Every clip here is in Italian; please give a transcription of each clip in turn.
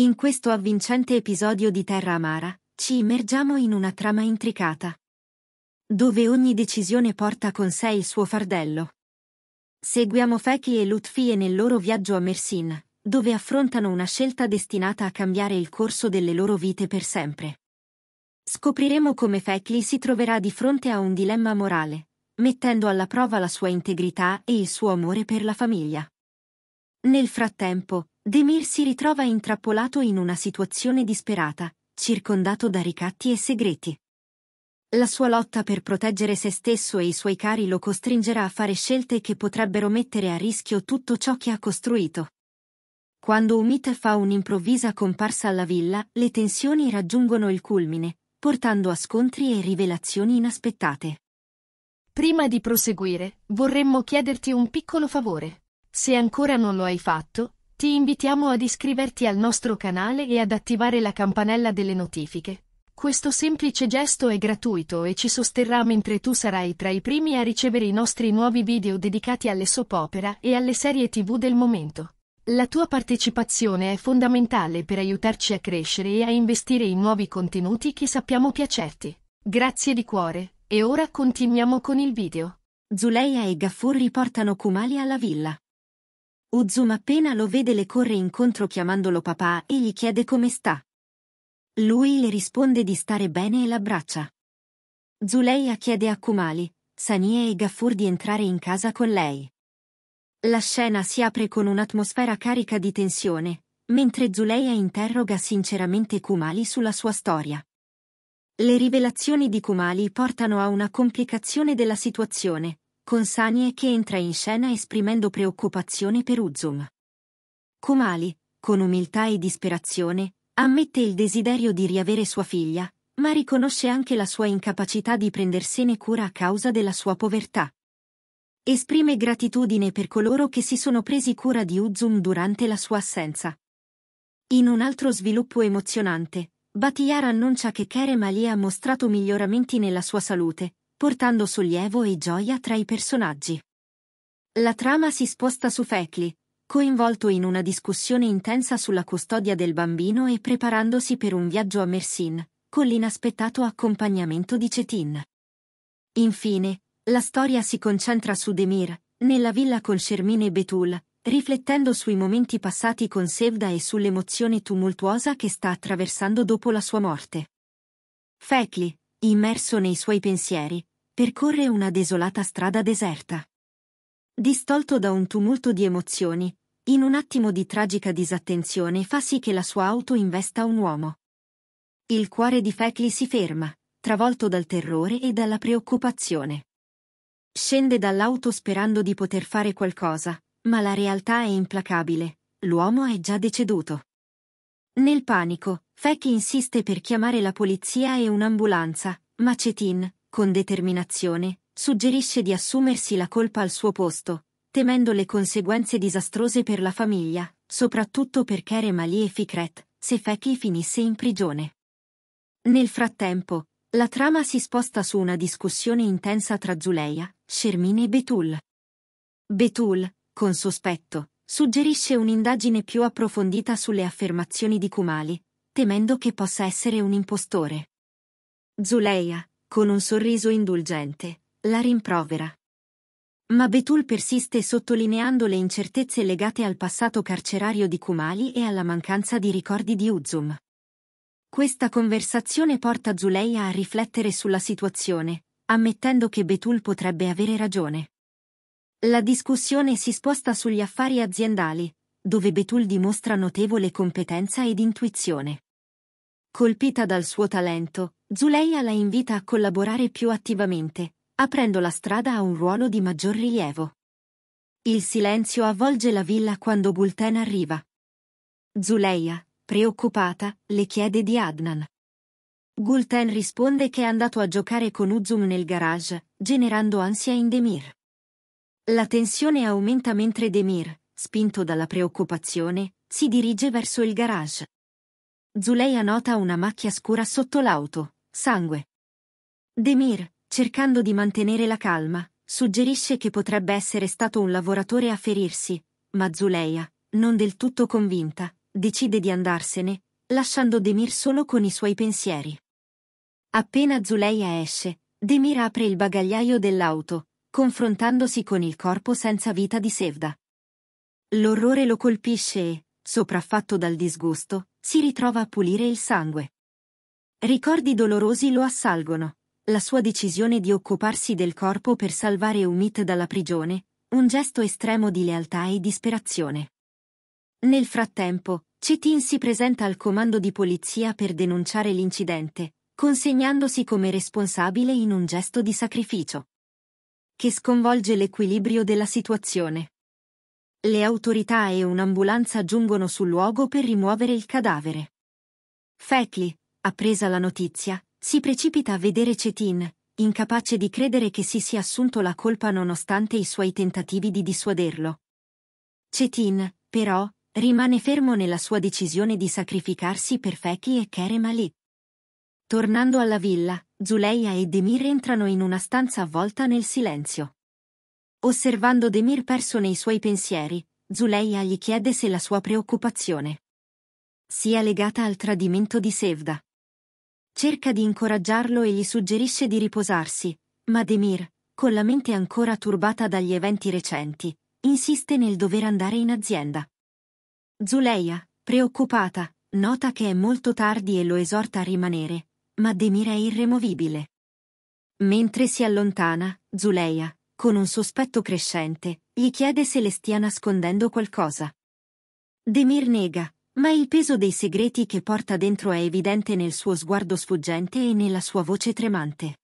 In questo avvincente episodio di Terra Amara, ci immergiamo in una trama intricata, dove ogni decisione porta con sé il suo fardello. Seguiamo Feki e Lutfie nel loro viaggio a Mersin, dove affrontano una scelta destinata a cambiare il corso delle loro vite per sempre. Scopriremo come Fekli si troverà di fronte a un dilemma morale, mettendo alla prova la sua integrità e il suo amore per la famiglia. Nel frattempo, Demir si ritrova intrappolato in una situazione disperata, circondato da ricatti e segreti. La sua lotta per proteggere se stesso e i suoi cari lo costringerà a fare scelte che potrebbero mettere a rischio tutto ciò che ha costruito. Quando Umit fa un'improvvisa comparsa alla villa, le tensioni raggiungono il culmine, portando a scontri e rivelazioni inaspettate. Prima di proseguire, vorremmo chiederti un piccolo favore. Se ancora non lo hai fatto, ti invitiamo ad iscriverti al nostro canale e ad attivare la campanella delle notifiche. Questo semplice gesto è gratuito e ci sosterrà mentre tu sarai tra i primi a ricevere i nostri nuovi video dedicati alle soap opera e alle serie tv del momento. La tua partecipazione è fondamentale per aiutarci a crescere e a investire in nuovi contenuti che sappiamo piacerti. Grazie di cuore, e ora continuiamo con il video. Zuleia e Gaffur riportano Kumali alla villa. Uzum appena lo vede le corre incontro chiamandolo papà e gli chiede come sta. Lui le risponde di stare bene e l'abbraccia. Zuleia chiede a Kumali, Sanie e Gaffur di entrare in casa con lei. La scena si apre con un'atmosfera carica di tensione, mentre Zuleia interroga sinceramente Kumali sulla sua storia. Le rivelazioni di Kumali portano a una complicazione della situazione, con Sanie che entra in scena esprimendo preoccupazione per Uzum. Kumali, con umiltà e disperazione, ammette il desiderio di riavere sua figlia, ma riconosce anche la sua incapacità di prendersene cura a causa della sua povertà. Esprime gratitudine per coloro che si sono presi cura di Uzum durante la sua assenza. In un altro sviluppo emozionante, Batiyar annuncia che Kerem Ali ha mostrato miglioramenti nella sua salute, portando sollievo e gioia tra i personaggi. La trama si sposta su Fekli, coinvolto in una discussione intensa sulla custodia del bambino e preparandosi per un viaggio a Mersin, con l'inaspettato accompagnamento di Cetin. Infine, la storia si concentra su Demir, nella villa con Shermine e Betul, riflettendo sui momenti passati con Sevda e sull'emozione tumultuosa che sta attraversando dopo la sua morte. Fekli, immerso nei suoi pensieri, percorre una desolata strada deserta. Distolto da un tumulto di emozioni, in un attimo di tragica disattenzione fa sì che la sua auto investa un uomo. Il cuore di Feckley si ferma, travolto dal terrore e dalla preoccupazione. Scende dall'auto sperando di poter fare qualcosa, ma la realtà è implacabile, l'uomo è già deceduto. Nel panico, Feck insiste per chiamare la polizia e un'ambulanza, ma Cetin, con determinazione, suggerisce di assumersi la colpa al suo posto, temendo le conseguenze disastrose per la famiglia, soprattutto per Kerem Ali e Fikret, se Feki finisse in prigione. Nel frattempo, la trama si sposta su una discussione intensa tra Zuleia, Shermine e Betul. Betul, con sospetto, suggerisce un'indagine più approfondita sulle affermazioni di Kumali, temendo che possa essere un impostore. Zuleia, con un sorriso indulgente, la rimprovera. Ma Betul persiste sottolineando le incertezze legate al passato carcerario di Kumali e alla mancanza di ricordi di Uzum. Questa conversazione porta Zuleia a riflettere sulla situazione, ammettendo che Betul potrebbe avere ragione. La discussione si sposta sugli affari aziendali, dove Betul dimostra notevole competenza ed intuizione. Colpita dal suo talento, Zuleia la invita a collaborare più attivamente, aprendo la strada a un ruolo di maggior rilievo. Il silenzio avvolge la villa quando Gulten arriva. Zuleia, preoccupata, le chiede di Adnan. Gulten risponde che è andato a giocare con Uzum nel garage, generando ansia in Demir. La tensione aumenta mentre Demir, spinto dalla preoccupazione, si dirige verso il garage. Zuleia nota una macchia scura sotto l'auto, Sangue. Demir, cercando di mantenere la calma, suggerisce che potrebbe essere stato un lavoratore a ferirsi, ma Zuleia, non del tutto convinta, decide di andarsene, lasciando Demir solo con i suoi pensieri. Appena Zuleia esce, Demir apre il bagagliaio dell'auto, confrontandosi con il corpo senza vita di Sevda. L'orrore lo colpisce e, sopraffatto dal disgusto, si ritrova a pulire il sangue. Ricordi dolorosi lo assalgono. La sua decisione di occuparsi del corpo per salvare Umit dalla prigione, un gesto estremo di lealtà e disperazione. Nel frattempo, Cetin si presenta al comando di polizia per denunciare l'incidente, consegnandosi come responsabile in un gesto di sacrificio che sconvolge l'equilibrio della situazione. Le autorità e un'ambulanza giungono sul luogo per rimuovere il cadavere. Fekli, Appresa la notizia, si precipita a vedere Cetin, incapace di credere che si sia assunto la colpa nonostante i suoi tentativi di dissuaderlo. Cetin, però, rimane fermo nella sua decisione di sacrificarsi per Feki e Kerem Ali. Tornando alla villa, Zuleia e Demir entrano in una stanza avvolta nel silenzio. Osservando Demir perso nei suoi pensieri, Zuleia gli chiede se la sua preoccupazione sia legata al tradimento di Sevda cerca di incoraggiarlo e gli suggerisce di riposarsi, ma Demir, con la mente ancora turbata dagli eventi recenti, insiste nel dover andare in azienda. Zuleia, preoccupata, nota che è molto tardi e lo esorta a rimanere, ma Demir è irremovibile. Mentre si allontana, Zuleia, con un sospetto crescente, gli chiede se le stia nascondendo qualcosa. Demir nega, ma il peso dei segreti che porta dentro è evidente nel suo sguardo sfuggente e nella sua voce tremante.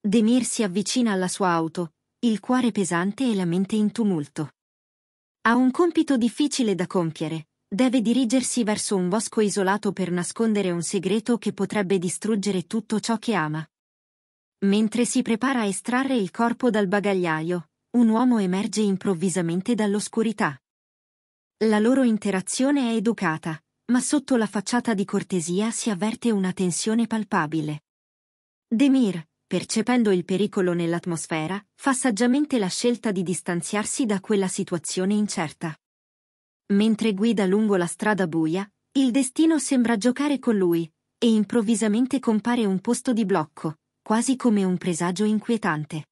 Demir si avvicina alla sua auto, il cuore pesante e la mente in tumulto. Ha un compito difficile da compiere, deve dirigersi verso un bosco isolato per nascondere un segreto che potrebbe distruggere tutto ciò che ama. Mentre si prepara a estrarre il corpo dal bagagliaio, un uomo emerge improvvisamente dall'oscurità. La loro interazione è educata, ma sotto la facciata di cortesia si avverte una tensione palpabile. Demir, percependo il pericolo nell'atmosfera, fa saggiamente la scelta di distanziarsi da quella situazione incerta. Mentre guida lungo la strada buia, il destino sembra giocare con lui, e improvvisamente compare un posto di blocco, quasi come un presagio inquietante.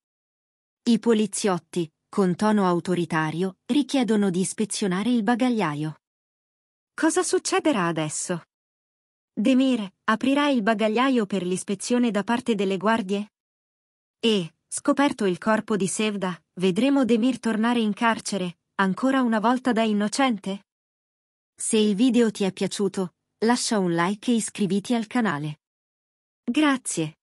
I poliziotti, con tono autoritario, richiedono di ispezionare il bagagliaio. Cosa succederà adesso? Demir, aprirà il bagagliaio per l'ispezione da parte delle guardie? E, scoperto il corpo di Sevda, vedremo Demir tornare in carcere, ancora una volta da innocente? Se il video ti è piaciuto, lascia un like e iscriviti al canale. Grazie.